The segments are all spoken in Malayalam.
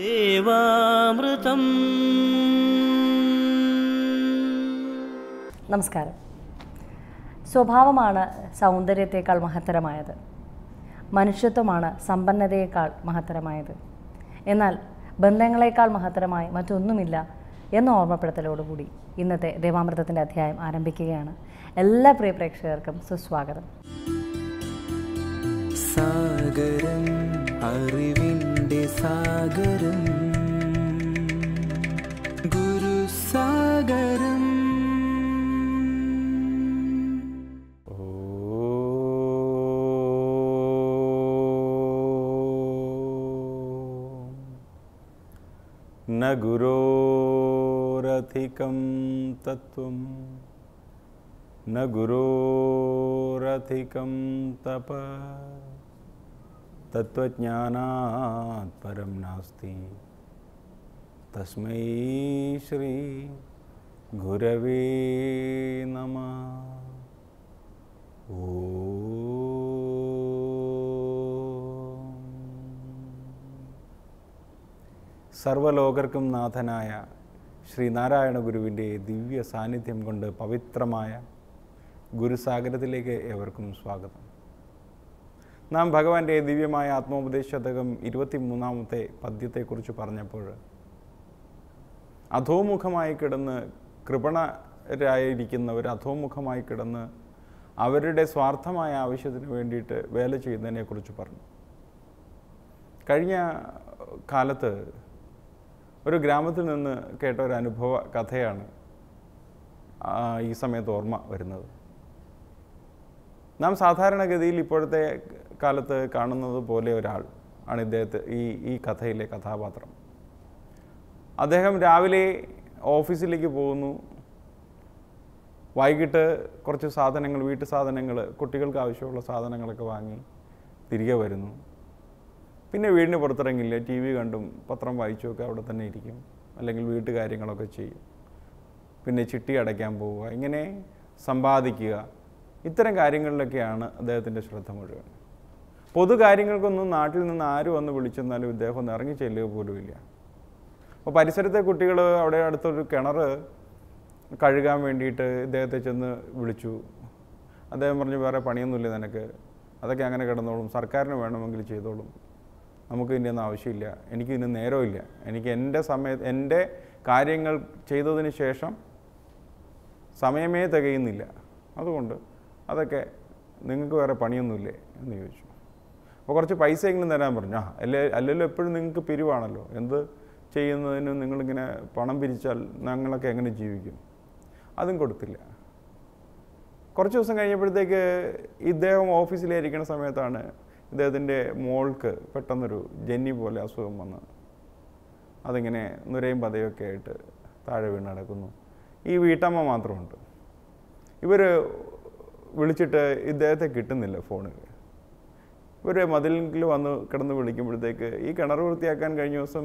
ദേവാമൃതം നമസ്കാരം സ്വഭാവമാണ് സൗന്ദര്യത്തേക്കാൾ മഹത്തരമായത് മനുഷ്യത്വമാണ് സമ്പന്നതയേക്കാൾ മഹത്തരമായത് എന്നാൽ ബന്ധങ്ങളെക്കാൾ മഹത്തരമായി മറ്റൊന്നുമില്ല എന്ന ഓർമ്മപ്പെടുത്തലോടുകൂടി ഇന്നത്തെ ദേവാമൃതത്തിൻ്റെ അധ്യായം ആരംഭിക്കുകയാണ് എല്ലാ പ്രിയ പ്രേക്ഷകർക്കും സുസ്വാഗതം അറിവിൻ്റെ സാഗരം ഗുരുസാഗരം ഓ ന ഗുരോരധികം തത്വം ഗുരോരധികം തപ തത്വജ്ഞാനാത് പരം നാസ്തി तस्मै श्री ഗുരവേ नमः സർവലോകർക്കും നാഥനായ ശ്രീനാരായണ ഗുരുവിൻ്റെ ദിവ്യ സാന്നിധ്യം കൊണ്ട് പവിത്രമായ ഗുരുസാഗരത്തിലേക്ക് ഏവർക്കും സ്വാഗതം നാം ഭഗവാന്റെ ദിവ്യമായ ആത്മോപദേശതകം മൂന്നാമത്തെ പദ്യത്തെക്കുറിച്ച് പറഞ്ഞപ്പോൾ അധോമുഖമായി കിടന്ന് കൃപണരായിരിക്കുന്നവർ അധോമുഖമായി കിടന്ന് അവരുടെ സ്വാർത്ഥമായ ആവശ്യത്തിന് വേണ്ടിയിട്ട് വേല ചെയ്യുന്നതിനെക്കുറിച്ച് പറഞ്ഞു കഴിഞ്ഞ കാലത്ത് ഒരു ഗ്രാമത്തിൽ നിന്ന് കേട്ട ഒരു അനുഭവ കഥയാണ് ഈ സമയത്ത് ഓർമ്മ വരുന്നത് നാം സാധാരണഗതിയിൽ ഇപ്പോഴത്തെ കാലത്ത് കാണുന്നത് പോലെ ഒരാൾ ആണ് ഇദ്ദേഹത്തെ ഈ ഈ കഥയിലെ കഥാപാത്രം അദ്ദേഹം രാവിലെ ഓഫീസിലേക്ക് പോകുന്നു വൈകിട്ട് കുറച്ച് സാധനങ്ങൾ വീട്ടു സാധനങ്ങൾ കുട്ടികൾക്ക് ആവശ്യമുള്ള സാധനങ്ങളൊക്കെ വാങ്ങി തിരികെ വരുന്നു പിന്നെ വീടിന് പുറത്തിറങ്ങില്ല ടി വി കണ്ടും പത്രം വായിച്ചുമൊക്കെ അവിടെ തന്നെ ഇരിക്കും അല്ലെങ്കിൽ വീട്ടുകാര്യങ്ങളൊക്കെ ചെയ്യും പിന്നെ ചിട്ടി അടയ്ക്കാൻ പോവുക ഇങ്ങനെ സമ്പാദിക്കുക ഇത്തരം കാര്യങ്ങളിലൊക്കെയാണ് അദ്ദേഹത്തിൻ്റെ ശ്രദ്ധ മുഴുവൻ പൊതുകാര്യങ്ങൾക്കൊന്നും നാട്ടിൽ നിന്ന് ആര് വന്ന് വിളിച്ചെന്നാലും ഇദ്ദേഹം ഒന്ന് ഇറങ്ങി ചെല്ലുക ഇല്ല അപ്പോൾ പരിസരത്തെ കുട്ടികൾ അവിടെ അടുത്തൊരു കിണർ കഴുകാൻ വേണ്ടിയിട്ട് ഇദ്ദേഹത്തെ ചെന്ന് വിളിച്ചു അദ്ദേഹം പറഞ്ഞു വേറെ പണിയൊന്നുമില്ല നിനക്ക് അതൊക്കെ അങ്ങനെ കിടന്നോളും സർക്കാരിന് വേണമെങ്കിൽ ചെയ്തോളും നമുക്ക് ഒന്നും ആവശ്യമില്ല എനിക്ക് ഇതിന് നേരമില്ല എനിക്ക് എൻ്റെ സമയ എൻ്റെ കാര്യങ്ങൾ ചെയ്തതിന് ശേഷം സമയമേ തികയുന്നില്ല അതുകൊണ്ട് അതൊക്കെ നിങ്ങൾക്ക് വേറെ പണിയൊന്നുമില്ലേ എന്ന് ചോദിച്ചു അപ്പോൾ കുറച്ച് പൈസ എങ്കിലും തരാൻ പറഞ്ഞു ആ അല്ലേ അല്ലല്ലോ എപ്പോഴും നിങ്ങൾക്ക് പിരിവാണല്ലോ എന്ത് ചെയ്യുന്നതിന് നിങ്ങളിങ്ങനെ പണം പിരിച്ചാൽ ഞങ്ങളൊക്കെ എങ്ങനെ ജീവിക്കും അതും കൊടുത്തില്ല കുറച്ച് ദിവസം കഴിഞ്ഞപ്പോഴത്തേക്ക് ഇദ്ദേഹം ഓഫീസിലായിരിക്കുന്ന സമയത്താണ് ഇദ്ദേഹത്തിൻ്റെ മോൾക്ക് പെട്ടെന്നൊരു ജന്നി പോലെ അസുഖം വന്ന് അതിങ്ങനെ നുരയും പതയൊക്കെ ആയിട്ട് താഴെ വീണ് നടക്കുന്നു ഈ വീട്ടമ്മ മാത്രമുണ്ട് ഇവർ വിളിച്ചിട്ട് ഇദ്ദേഹത്തെ കിട്ടുന്നില്ല ഫോണിൽ ഒരു മതിലിൽ വന്ന് കിടന്ന് വിളിക്കുമ്പോഴത്തേക്ക് ഈ കിണർ വൃത്തിയാക്കാൻ കഴിഞ്ഞ ദിവസം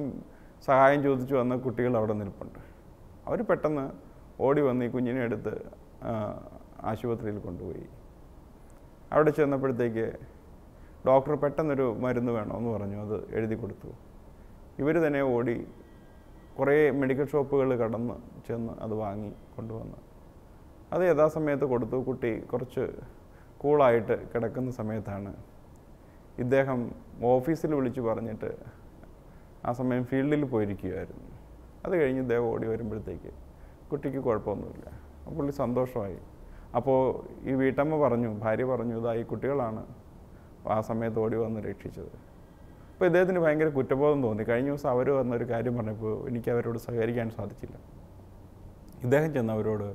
സഹായം ചോദിച്ചു വന്ന കുട്ടികൾ അവിടെ നിൽപ്പുണ്ട് അവർ പെട്ടെന്ന് ഓടി വന്ന് ഈ കുഞ്ഞിനെ എടുത്ത് ആശുപത്രിയിൽ കൊണ്ടുപോയി അവിടെ ചെന്നപ്പോഴത്തേക്ക് ഡോക്ടർ പെട്ടെന്നൊരു മരുന്ന് വേണമെന്ന് പറഞ്ഞു അത് എഴുതി കൊടുത്തു ഇവർ തന്നെ ഓടി കുറേ മെഡിക്കൽ ഷോപ്പുകൾ കടന്ന് ചെന്ന് അത് വാങ്ങി കൊണ്ടുവന്ന് അത് യഥാസമയത്ത് കൊടുത്തു കുട്ടി കുറച്ച് കൂളായിട്ട് കിടക്കുന്ന സമയത്താണ് ഇദ്ദേഹം ഓഫീസിൽ വിളിച്ച് പറഞ്ഞിട്ട് ആ സമയം ഫീൽഡിൽ പോയിരിക്കുകയായിരുന്നു അത് കഴിഞ്ഞ് ഇദ്ദേഹം ഓടി വരുമ്പോഴത്തേക്ക് കുട്ടിക്ക് കുഴപ്പമൊന്നുമില്ല പുള്ളി സന്തോഷമായി അപ്പോൾ ഈ വീട്ടമ്മ പറഞ്ഞു ഭാര്യ പറഞ്ഞു ഇതായി കുട്ടികളാണ് ആ സമയത്ത് ഓടി വന്ന് രക്ഷിച്ചത് അപ്പോൾ ഇദ്ദേഹത്തിന് ഭയങ്കര കുറ്റബോധം തോന്നി കഴിഞ്ഞ ദിവസം അവർ വന്നൊരു കാര്യം പറഞ്ഞപ്പോൾ എനിക്ക് അവരോട് സഹകരിക്കാൻ സാധിച്ചില്ല ഇദ്ദേഹം ചെന്ന് അവരോട്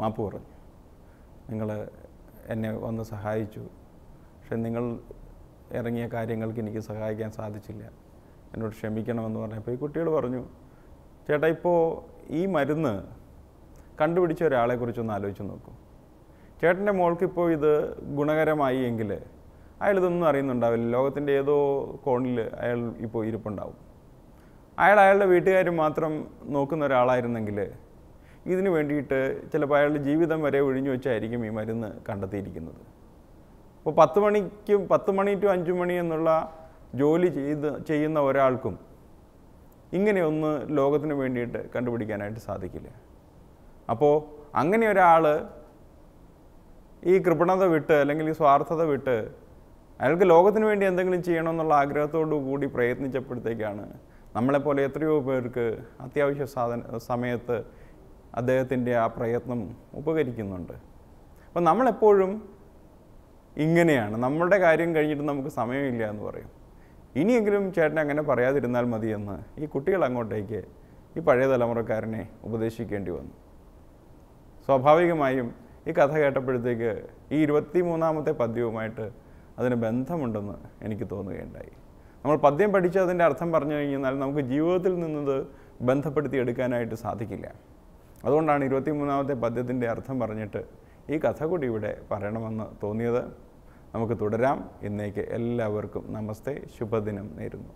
മാപ്പ് പറഞ്ഞു നിങ്ങൾ എന്നെ വന്ന് സഹായിച്ചു പക്ഷെ നിങ്ങൾ ഇറങ്ങിയ കാര്യങ്ങൾക്ക് എനിക്ക് സഹായിക്കാൻ സാധിച്ചില്ല എന്നോട് ക്ഷമിക്കണമെന്ന് പറഞ്ഞപ്പോൾ ഈ കുട്ടികൾ പറഞ്ഞു ചേട്ടാ ഇപ്പോൾ ഈ മരുന്ന് കണ്ടുപിടിച്ച ഒരാളെ കുറിച്ചൊന്ന് ആലോചിച്ച് നോക്കൂ ചേട്ടൻ്റെ മോൾക്കിപ്പോൾ ഇത് ഗുണകരമായി എങ്കിൽ അയാൾ ഇതൊന്നും അറിയുന്നുണ്ടാവില്ല ലോകത്തിൻ്റെ ഏതോ കോണിൽ അയാൾ ഇപ്പോൾ ഇരിപ്പുണ്ടാവും അയാൾ അയാളുടെ വീട്ടുകാർ മാത്രം നോക്കുന്ന ഒരാളായിരുന്നെങ്കിൽ ഇതിനു വേണ്ടിയിട്ട് ചിലപ്പോൾ അയാളുടെ ജീവിതം വരെ ഒഴിഞ്ഞു വെച്ചായിരിക്കും ഈ മരുന്ന് കണ്ടെത്തിയിരിക്കുന്നത് അപ്പോൾ പത്ത് മണിക്കും പത്ത് മണി ടു അഞ്ച് മണി എന്നുള്ള ജോലി ചെയ്ത് ചെയ്യുന്ന ഒരാൾക്കും ഇങ്ങനെയൊന്ന് ലോകത്തിന് വേണ്ടിയിട്ട് കണ്ടുപിടിക്കാനായിട്ട് സാധിക്കില്ല അപ്പോൾ അങ്ങനെ ഒരാൾ ഈ കൃപണത വിട്ട് അല്ലെങ്കിൽ ഈ സ്വാർത്ഥത വിട്ട് അയാൾക്ക് ലോകത്തിന് വേണ്ടി എന്തെങ്കിലും ചെയ്യണമെന്നുള്ള ആഗ്രഹത്തോടു കൂടി പ്രയത്നിച്ചപ്പോഴത്തേക്കാണ് നമ്മളെപ്പോലെ എത്രയോ പേർക്ക് അത്യാവശ്യ സാധന സമയത്ത് അദ്ദേഹത്തിൻ്റെ ആ പ്രയത്നം ഉപകരിക്കുന്നുണ്ട് അപ്പം നമ്മളെപ്പോഴും ഇങ്ങനെയാണ് നമ്മുടെ കാര്യം കഴിഞ്ഞിട്ട് നമുക്ക് സമയമില്ല എന്ന് പറയും ഇനിയെങ്കിലും ചേട്ടൻ അങ്ങനെ പറയാതിരുന്നാൽ മതിയെന്ന് ഈ കുട്ടികൾ അങ്ങോട്ടേക്ക് ഈ പഴയ തലമുറക്കാരനെ ഉപദേശിക്കേണ്ടി വന്നു സ്വാഭാവികമായും ഈ കഥ കേട്ടപ്പോഴത്തേക്ക് ഈ ഇരുപത്തി മൂന്നാമത്തെ പദ്യവുമായിട്ട് അതിന് ബന്ധമുണ്ടെന്ന് എനിക്ക് തോന്നുകയുണ്ടായി നമ്മൾ പദ്യം പഠിച്ച് അതിൻ്റെ അർത്ഥം പറഞ്ഞു കഴിഞ്ഞാൽ നമുക്ക് ജീവിതത്തിൽ നിന്നത് ബന്ധപ്പെടുത്തി എടുക്കാനായിട്ട് സാധിക്കില്ല അതുകൊണ്ടാണ് ഇരുപത്തി മൂന്നാമത്തെ പദ്യത്തിൻ്റെ അർത്ഥം പറഞ്ഞിട്ട് ഈ കഥ കൂടി ഇവിടെ പറയണമെന്ന് തോന്നിയത് നമുക്ക് തുടരാം ഇന്നേക്ക് എല്ലാവർക്കും നമസ്തേ ശുഭദിനം നേരുന്നു